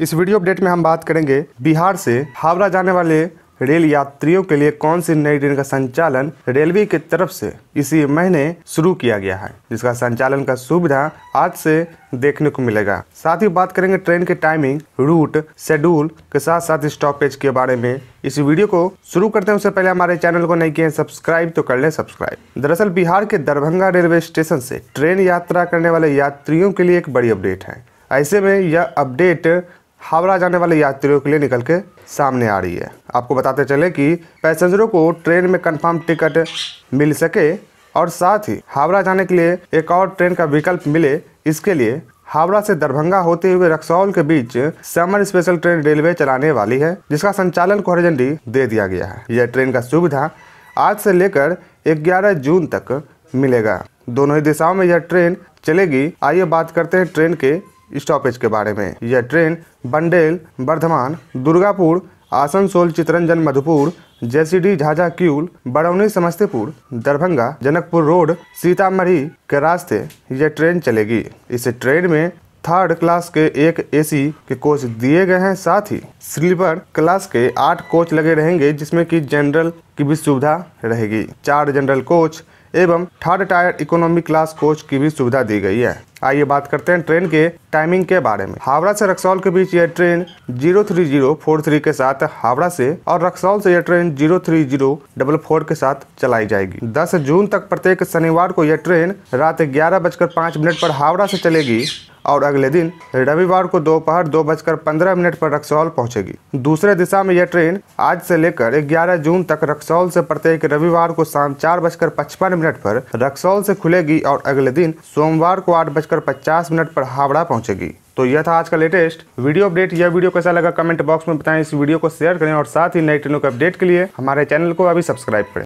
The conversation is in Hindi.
इस वीडियो अपडेट में हम बात करेंगे बिहार से हावड़ा जाने वाले रेल यात्रियों के लिए कौन सी नई ट्रेन का संचालन रेलवे की तरफ से इसी महीने शुरू किया गया है जिसका संचालन का सुविधा आज से देखने को मिलेगा साथ ही बात करेंगे ट्रेन के टाइमिंग रूट शेड्यूल के साथ साथ स्टॉपेज के बारे में इस वीडियो को शुरू करते हैं उससे पहले हमारे चैनल को नहीं किए सब्सक्राइब तो कर ले सब्सक्राइब दरअसल बिहार के दरभंगा रेलवे स्टेशन से ट्रेन यात्रा करने वाले यात्रियों के लिए एक बड़ी अपडेट है ऐसे में यह अपडेट हावड़ा जाने वाले यात्रियों के लिए निकल के सामने आ रही है आपको बताते चले कि पैसेंजरों को ट्रेन में कंफर्म टिकट मिल सके और साथ ही हावड़ा जाने के लिए एक और ट्रेन का विकल्प मिले इसके लिए हावड़ा से दरभंगा होते हुए रक्सौल के बीच समर स्पेशल ट्रेन रेलवे चलाने वाली है जिसका संचालन को हरी झंडी दे दिया गया है यह ट्रेन का सुविधा आज से लेकर 11 जून तक मिलेगा दोनों ही दिशाओं में यह ट्रेन चलेगी आइए बात करते हैं ट्रेन के स्टॉपेज के बारे में यह train Bandel Bardhaman Durgapur Asansol Chittaranjan Madhupur JCD Jhajha Kiul Barauni Samastipur Darbhanga Janakpur road Sitamarhi के रास्ते यह ट्रेन चलेगी इस ट्रेन में थर्ड क्लास के एक एसी के कोच दिए गए हैं साथ ही स्लीपर क्लास के आठ कोच लगे रहेंगे जिसमें कि जनरल की भी सुविधा रहेगी चार जनरल कोच एवं third tier economy class coach की भी सुविधा दी गई है आइए बात करते हैं ट्रेन के टाइमिंग के बारे में हावड़ा से रक्सौल के बीच यह train zero zero three four three के साथ हावड़ा से और रक्सौल से यह train zero zero three double four के साथ चलाई जाएगी 10 जून तक प्रत्येक शनिवार को यह ट्रेन रात ग्यारह बजकर पाँच मिनट पर हावड़ा से चलेगी और अगले दिन रविवार को दोपहर दो बजकर पंद्रह मिनट पर रक्सौल पहुंचेगी दूसरे दिशा में यह ट्रेन आज से लेकर 11 जून तक रक्सौल से प्रत्येक रविवार को शाम चार बजकर पचपन मिनट पर रक्सौल से खुलेगी और अगले दिन सोमवार को आठ बजकर पचास मिनट पर हावड़ा पहुंचेगी तो यह था आज का लेटेस्ट वीडियो अपडेट यह वीडियो कैसा लगा कमेंट बॉक्स में बताएं इस वीडियो को शेयर करें और साथ ही नई ट्रेनों के अपडेट के लिए हमारे चैनल को अभी सब्सक्राइब करें